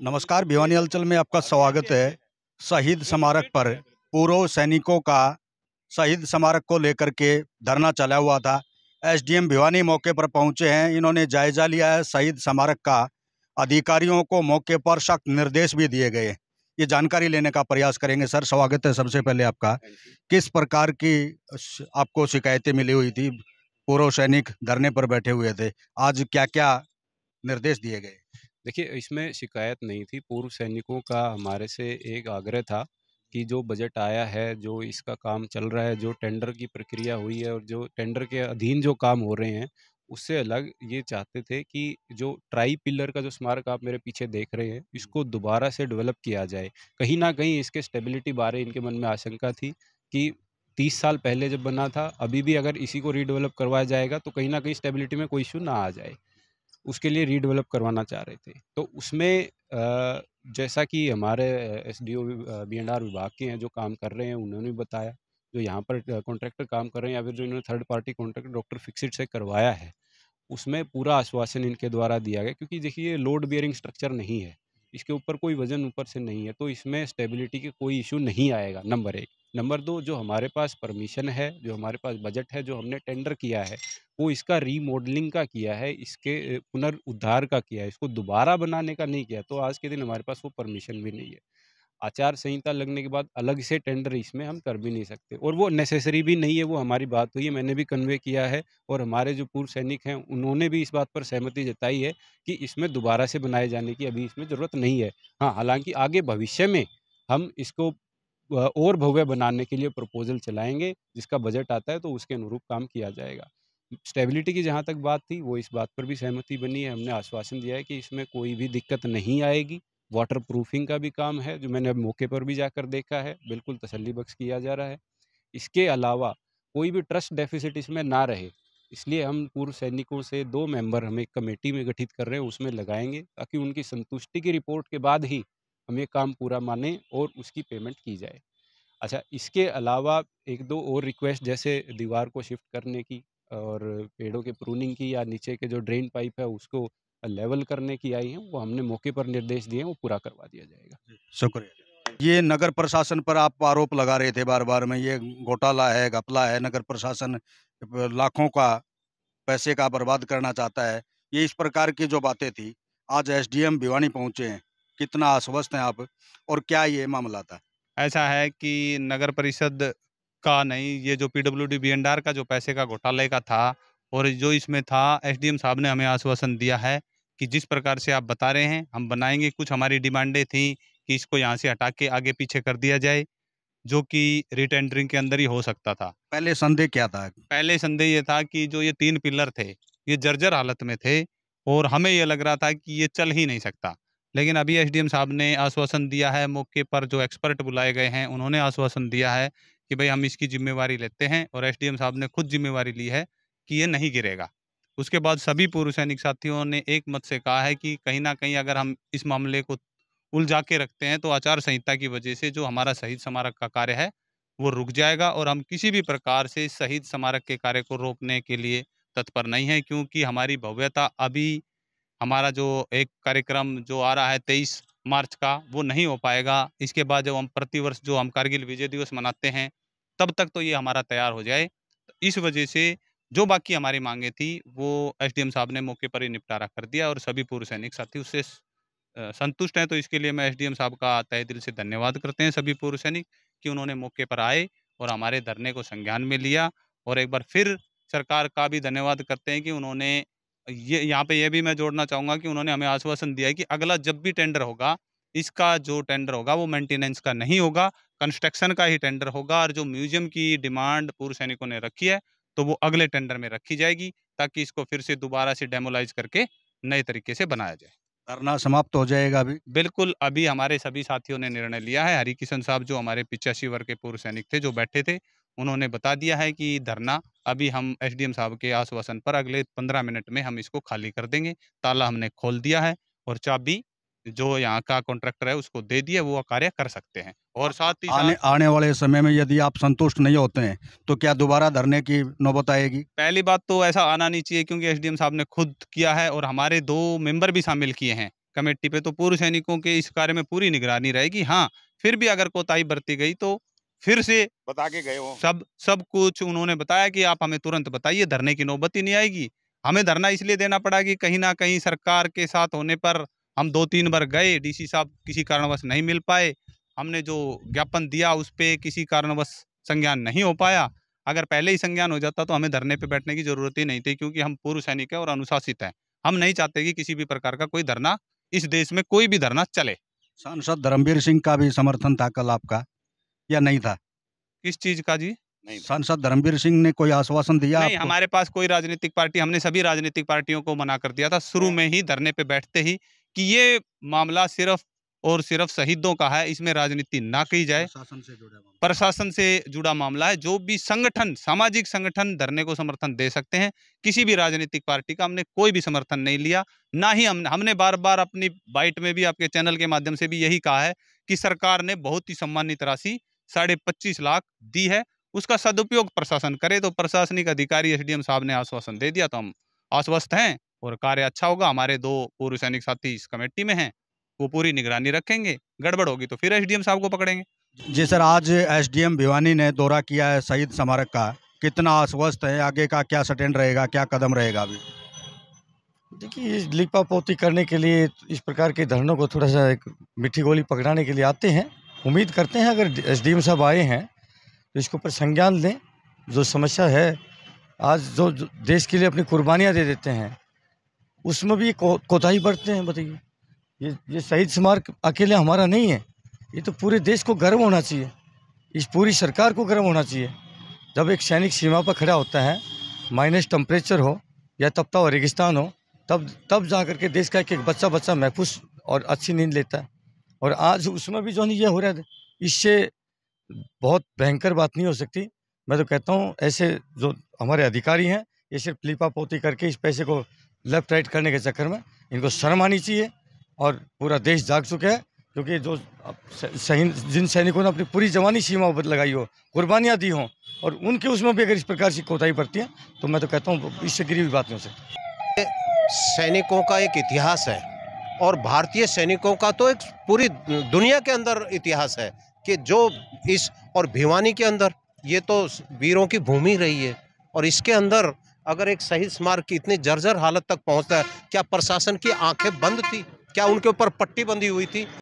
नमस्कार भिवानी अंचल में आपका स्वागत है शहीद स्मारक पर पूर्व सैनिकों का शहीद स्मारक को लेकर के धरना चला हुआ था एसडीएम भिवानी मौके पर पहुंचे हैं इन्होंने जायजा लिया है शहीद स्मारक का अधिकारियों को मौके पर सख्त निर्देश भी दिए गए ये जानकारी लेने का प्रयास करेंगे सर स्वागत है सबसे पहले आपका किस प्रकार की आपको शिकायतें मिली हुई थी पूर्व सैनिक धरने पर बैठे हुए थे आज क्या क्या निर्देश दिए गए देखिए इसमें शिकायत नहीं थी पूर्व सैनिकों का हमारे से एक आग्रह था कि जो बजट आया है जो इसका काम चल रहा है जो टेंडर की प्रक्रिया हुई है और जो टेंडर के अधीन जो काम हो रहे हैं उससे अलग ये चाहते थे कि जो ट्राई पिलर का जो स्मारक आप मेरे पीछे देख रहे हैं इसको दोबारा से डेवलप किया जाए कहीं ना कहीं इसके स्टेबिलिटी बारे इनके मन में आशंका थी कि तीस साल पहले जब बना था अभी भी अगर इसी को रीडेवलप करवाया जाएगा तो कहीं ना कहीं स्टेबिलिटी में कोई इशू ना आ जाए उसके लिए रीडेवलप करवाना चाह रहे थे तो उसमें जैसा कि हमारे S D O B and R विभाग के हैं जो काम कर रहे हैं उन्होंने भी बताया जो यहाँ पर कॉन्ट्रैक्टर काम कर रहे हैं या फिर जो इन्होंने third party contractor doctor fixed से करवाया है उसमें पूरा आश्वासन इनके द्वारा दिया गया क्योंकि देखिए ये लोड बियरिंग स्ट्रक्चर नहीं है इसके ऊपर कोई वजन ऊपर से नहीं है तो इसमें स्टेबिलिटी के कोई इशू नहीं आएगा नंबर एक नंबर दो जो हमारे पास परमिशन है जो हमारे पास बजट है जो हमने टेंडर किया है वो इसका रीमॉडलिंग का किया है इसके पुनरुद्धार का किया है इसको दोबारा बनाने का नहीं किया तो आज के दिन हमारे पास वो परमिशन भी नहीं है आचार संहिता लगने के बाद अलग से टेंडर इसमें हम कर भी नहीं सकते और वो नेसेसरी भी नहीं है वो हमारी बात हुई है मैंने भी कन्वे किया है और हमारे जो पूर्व सैनिक हैं उन्होंने भी इस बात पर सहमति जताई है कि इसमें दोबारा से बनाए जाने की अभी इसमें ज़रूरत नहीं है हाँ हालांकि आगे भविष्य में हम इसको और भव्य बनाने के लिए प्रपोजल चलाएंगे जिसका बजट आता है तो उसके अनुरूप काम किया जाएगा स्टेबिलिटी की जहाँ तक बात थी वो इस बात पर भी सहमति बनी है हमने आश्वासन दिया है कि इसमें कोई भी दिक्कत नहीं आएगी वाटर प्रूफिंग का भी काम है जो मैंने अब मौके पर भी जाकर देखा है बिल्कुल तसली बख्श किया जा रहा है इसके अलावा कोई भी ट्रस्ट डेफिसिट इसमें ना रहे इसलिए हम पूर्व सैनिकों से दो मेंबर हम एक कमेटी में गठित कर रहे हैं उसमें लगाएंगे ताकि उनकी संतुष्टि की रिपोर्ट के बाद ही हम ये काम पूरा माने और उसकी पेमेंट की जाए अच्छा इसके अलावा एक दो और रिक्वेस्ट जैसे दीवार को शिफ्ट करने की और पेड़ों के प्रूनिंग की या नीचे के जो ड्रेन पाइप है उसको लेवल करने की आई हैं वो हमने मौके पर निर्देश दिए वो पूरा करवा दिया जाएगा शुक्रिया ये नगर प्रशासन पर आप आरोप लगा रहे थे बार बार में ये घोटाला है घपला है नगर प्रशासन लाखों का पैसे का बर्बाद करना चाहता है ये इस प्रकार की जो बातें थी आज एसडीएम भिवानी पहुंचे हैं कितना आश्वस्त हैं आप और क्या ये मामला था ऐसा है कि नगर परिषद का नहीं ये जो पीडब्ल्यू डी बी का जो पैसे का घोटाले का था और जो इसमें था एसडीएम साहब ने हमें आश्वासन दिया है कि जिस प्रकार से आप बता रहे हैं हम बनाएंगे कुछ हमारी डिमांडें थी कि इसको यहाँ से हटा के आगे पीछे कर दिया जाए जो कि रिटेंडरिंग के अंदर ही हो सकता था पहले संदेह क्या था पहले संदेह ये था कि जो ये तीन पिलर थे ये जर्जर हालत में थे और हमें ये लग रहा था कि ये चल ही नहीं सकता लेकिन अभी एसडीएम साहब ने आश्वासन दिया है मौके पर जो एक्सपर्ट बुलाए गए हैं उन्होंने आश्वासन दिया है कि भाई हम इसकी जिम्मेवारी लेते हैं और एसडीएम साहब ने खुद जिम्मेवारी ली है कि ये नहीं गिरेगा उसके बाद सभी पूर्व सैनिक साथियों ने एक मत से कहा है कि कहीं ना कहीं अगर हम इस मामले को उलझा के रखते हैं तो आचार संहिता की वजह से जो हमारा शहीद स्मारक का कार्य है वो रुक जाएगा और हम किसी भी प्रकार से शहीद स्मारक के कार्य को रोकने के लिए तत्पर नहीं है क्योंकि हमारी भव्यता अभी हमारा जो एक कार्यक्रम जो आ रहा है तेईस मार्च का वो नहीं हो पाएगा इसके बाद जब हम प्रतिवर्ष जो हम कारगिल विजय दिवस मनाते हैं तब तक तो ये हमारा तैयार हो जाए तो इस वजह से जो बाकी हमारी मांगे थी वो एसडीएम साहब ने मौके पर ही निपटारा कर दिया और सभी पूर्व सैनिक साथी उससे संतुष्ट हैं तो इसके लिए मैं एसडीएम साहब का तय दिल से धन्यवाद करते हैं सभी पूर्व सैनिक कि उन्होंने मौके पर आए और हमारे धरने को संज्ञान में लिया और एक बार फिर सरकार का भी धन्यवाद करते हैं कि उन्होंने ये यहाँ पे यह भी मैं जोड़ना चाहूँगा कि उन्होंने हमें आश्वासन दिया है कि अगला जब भी टेंडर होगा इसका जो टेंडर होगा वो मेंटेनेंस का नहीं होगा कंस्ट्रक्शन का ही टेंडर होगा और जो म्यूजियम की डिमांड पूर्व सैनिकों ने रखी है तो वो अगले टेंडर में रखी जाएगी ताकि इसको फिर से दोबारा से डेमोलाइज करके नए तरीके से बनाया जाए धरना समाप्त हो जाएगा अभी बिल्कुल अभी हमारे सभी साथियों ने निर्णय लिया है हरी किशन साहब जो हमारे पिचासी वर्ग के पूर्व सैनिक थे जो बैठे थे उन्होंने बता दिया है कि धरना अभी हम एसडीएम साहब के आश्वासन पर अगले पंद्रह मिनट में हम इसको खाली कर देंगे ताला हमने खोल दिया है और चाबी जो यहाँ का कॉन्ट्रैक्टर है उसको दे दिए वो कार्य कर सकते हैं और साथ ही आने, आने वाले समय में यदि आप संतुष्ट नहीं होते हैं तो क्या दोबारा धरने की नौबत आएगी पहली बात तो ऐसा आना नहीं चाहिए क्योंकि एसडीएम साहब ने खुद किया है और हमारे दो मेंबर भी शामिल किए हैं कमेटी पे तो पूर्व सैनिकों के इस कार्य में पूरी निगरानी रहेगी हाँ फिर भी अगर कोताही बरती गई तो फिर से बता के गए हो सब सब कुछ उन्होंने बताया कि आप हमें तुरंत बताइए धरने की नौबत ही नहीं आएगी हमें धरना इसलिए देना पड़ा कि कहीं ना कहीं सरकार के साथ होने पर हम दो तीन बार गए डीसी साहब किसी कारणवश नहीं मिल पाए हमने जो ज्ञापन दिया उस पर किसी कारणवश संज्ञान नहीं हो पाया अगर पहले ही संज्ञान हो जाता तो हमें धरने पर बैठने की जरूरत ही नहीं थी क्योंकि हम पूर्व सैनिक हैं और अनुशासित हैं हम नहीं चाहते कि किसी भी प्रकार का कोई धरना इस देश में कोई भी धरना चले सांसद धर्मवीर सिंह का भी समर्थन था कल आपका या नहीं था किस चीज का जी नहीं सांसद धर्मवीर सिंह ने कोई आश्वासन दिया नहीं हमारे पास कोई राजनीतिक पार्टी हमने सभी राजनीतिक पार्टियों को मना कर दिया था शुरू हाँ। में ही धरने पे बैठते ही कि ये मामला सिर्फ और सिर्फ शहीदों का है इसमें राजनीति ना की जाए प्रशासन से जुड़ा प्रशासन से जुड़ा मामला है जो भी संगठन सामाजिक संगठन धरने को समर्थन दे सकते हैं किसी भी राजनीतिक पार्टी का हमने कोई भी समर्थन नहीं लिया ना ही हम हमने बार बार अपनी बाइट में भी आपके चैनल के माध्यम से भी यही कहा है कि सरकार ने बहुत ही सम्मानित राशि साढ़े पच्चीस लाख दी है उसका सदुपयोग प्रशासन करे तो प्रशासनिक अधिकारी एस साहब ने आश्वासन दे दिया तो हम आश्वस्त हैं और कार्य अच्छा होगा हमारे दो पूर्व सैनिक साथी इस कमेटी में हैं वो पूरी निगरानी रखेंगे गड़बड़ होगी तो फिर एसडीएम साहब को पकड़ेंगे जी सर आज एसडीएम भिवानी ने दौरा किया है शहीद स्मारक का कितना आश्वस्त है आगे का क्या सटेंड रहेगा क्या कदम रहेगा अभी देखिए लिपा पोती करने के लिए इस प्रकार के धरनों को थोड़ा सा एक मिठी गोली पकड़ाने के लिए आते हैं उम्मीद करते हैं अगर एसडीएम साहब आए हैं तो इसके ऊपर संज्ञान दें जो समस्या है आज जो देश के लिए अपनी कुर्बानियाँ दे देते हैं उसमें भी को, कोताही बरतते हैं बताइए ये ये शहीद स्मारक अकेले हमारा नहीं है ये तो पूरे देश को गर्व होना चाहिए इस पूरी सरकार को गर्व होना चाहिए जब एक सैनिक सीमा पर खड़ा होता है माइनस टेम्परेचर हो या तपता हुआ रेगिस्तान हो तब तब जा कर के देश का एक एक बच्चा बच्चा महफूस और अच्छी नींद लेता है और आज उसमें भी जो ये हो रहा है इससे बहुत भयंकर बात नहीं हो सकती मैं तो कहता हूँ ऐसे जो हमारे अधिकारी हैं ये सिर्फ लिपा पोती करके इस पैसे को लेफ्ट राइट करने के चक्कर में इनको शर्म आनी चाहिए और पूरा देश जाग चुके हैं क्योंकि जो सही जिन सैनिकों ने अपनी पूरी जवानी सीमा पर लगाई हो कुर्बानियाँ दी हों और उनके उसमें भी अगर इस प्रकार की कोताही पड़ती है तो मैं तो कहता हूँ इससे गिरी हुई बात नहीं हो सकती सैनिकों का एक इतिहास है और भारतीय सैनिकों का तो एक पूरी दुनिया के अंदर इतिहास है कि जो इस और भिवानी के अंदर ये तो वीरों की भूमि रही है और इसके अंदर अगर एक शहीद स्मारक की इतनी जर्जर हालत तक पहुंचता है क्या प्रशासन की आंखें बंद थी क्या उनके ऊपर पट्टी बंधी हुई थी